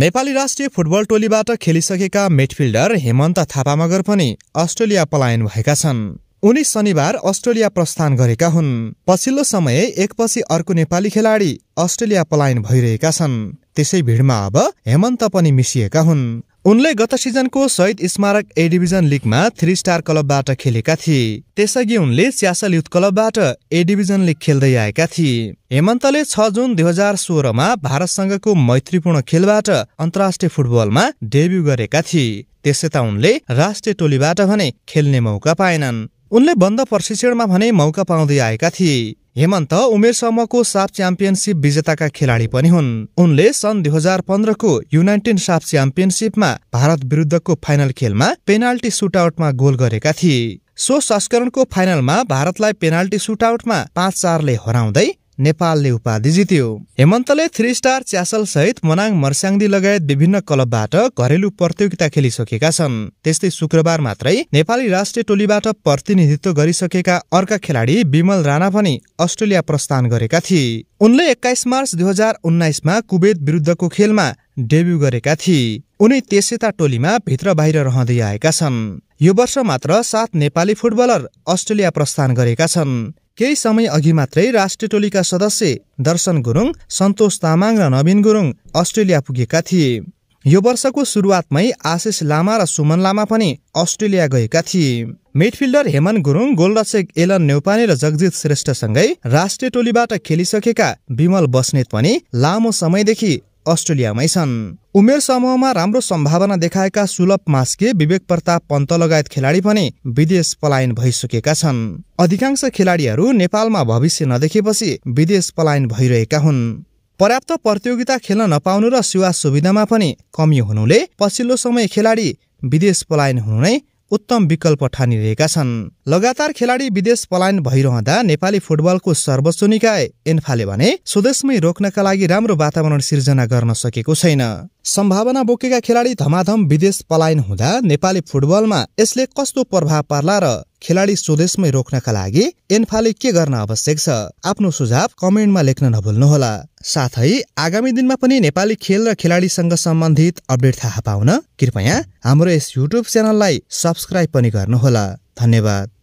नेपाली राष्ट्रिय फुटबल टोलीबाट खेलिसकेका मिडफिल्डर हेमन्त थापा मगर पनि अस्ट्रेलिया पलायन भएका छन् उनी शनिबार अस्ट्रेलिया प्रस्थान गरेका हुन् पछिल्लो समय एकपछि अर्को नेपाली खेलाडी अस्ट्रेलिया पलायन भइरहेका छन् त्यसै भिडमा अब हेमन्त पनि मिसिएका हुन् उनले गत सिजनको शहीद स्मारक ए डिभिजन लिगमा थ्री स्टार क्लबबाट खेलेका थिए त्यसअघि उनले स्यासल युथ क्लबबाट ए डिभिजन लिग खेल्दै आएका थिए हेमन्तले छ जुन दुई हजार सोह्रमा भारतसँगको मैत्रीपूर्ण खेलबाट अन्तर्राष्ट्रिय फुटबलमा डेब्यू गरेका थिए त्यसै त उनले राष्ट्रिय टोलीबाट भने खेल्ने मौका पाएनन् उनले बन्द प्रशिक्षणमा भने मौका पाउँदै आएका थिए हेमन्त उमेरसम्मको साप च्याम्पियनसिप विजेताका खेलाडी पनि हुन् उनले सन् दुई हजार पन्ध्रको युनाइटेड साप च्याम्पियनसिपमा भारत विरुद्धको फाइनल खेलमा पेनाल्टी सुटआउटमा गोल गरेका थिए सो संस्करणको फाइनलमा भारतलाई पेनाल्टी सुटआउटमा पाँच चारले हराउँदै नेपालले उपाधि जित्यो हेमन्तले थ्री स्टार च्यासल सहित मनाङ मर्स्याङ्दी लगायत विभिन्न क्लबबाट घरेलु प्रतियोगिता खेलिसकेका छन् त्यस्तै शुक्रबार मात्रै नेपाली राष्ट्रिय टोलीबाट प्रतिनिधित्व गरिसकेका अर्का खेलाडी विमल राणा पनि अस्ट्रेलिया प्रस्थान गरेका थिए उनले एक्काइस मार्च दुई हजार उन्नाइसमा कुवेत विरुद्धको खेलमा डेब्यू गरेका थिए उनी यता टोलीमा भित्र बाहिर रहँदै आएका छन् यो वर्ष मात्र सात नेपाली फुटबलर अस्ट्रेलिया प्रस्थान गरेका छन् केही समय अघि मात्रै राष्ट्रिय टोलीका सदस्य दर्शन गुरुङ सन्तोष तामाङ र नवीन गुरुङ अस्ट्रेलिया पुगेका थिए यो वर्षको सुरुवातमै आशिष लामा र सुमन लामा पनि अस्ट्रेलिया गएका थिए मिडफिल्डर हेमन गुरुङ गोलरक्षक एलन नेउपाने र जगजित श्रेष्ठसँगै राष्ट्रिय टोलीबाट खेलिसकेका विमल बस्नेत पनि लामो समयदेखि अस्ट्रेलियामै छन् उमेर समूहमा राम्रो सम्भावना देखाएका सुलभ मास्के विवेक प्रताप पन्त लगायत खेलाडी पनि विदेश पलायन भइसकेका छन् अधिकांश खेलाडीहरू नेपालमा भविष्य नदेखेपछि विदेश पलायन भइरहेका हुन् पर्याप्त प्रतियोगिता खेल्न नपाउनु र सेवा सुविधामा पनि कमी हुनुले पछिल्लो समय खेलाडी विदेश पलायन हुनु नै उत्तम विकल्प ठानिरहेका छन् लगातार खेलाडी विदेश पलायन भइरहँदा नेपाली फुटबलको सर्वोच्च निकाय एन्फाले भने स्वदेशमै रोक्नका लागि राम्रो वातावरण सिर्जना गर्न सकेको छैन सम्भावना बोकेका खेलाडी धमाधम विदेश पलायन हुँदा नेपाली फुटबलमा यसले कस्तो प्रभाव पार्ला र खेलाडी स्वदेशमै रोक्नका लागि एन्फाले के गर्न आवश्यक छ आफ्नो सुझाव कमेन्टमा लेख्न नभुल्नुहोला साथै आगामी दिनमा पनि नेपाली खेल र खेलाडीसँग सम्बन्धित अपडेट थाहा पाउन कृपया हाम्रो यस युट्युब च्यानललाई सब्सक्राइब पनि गर्नुहोला धन्यवाद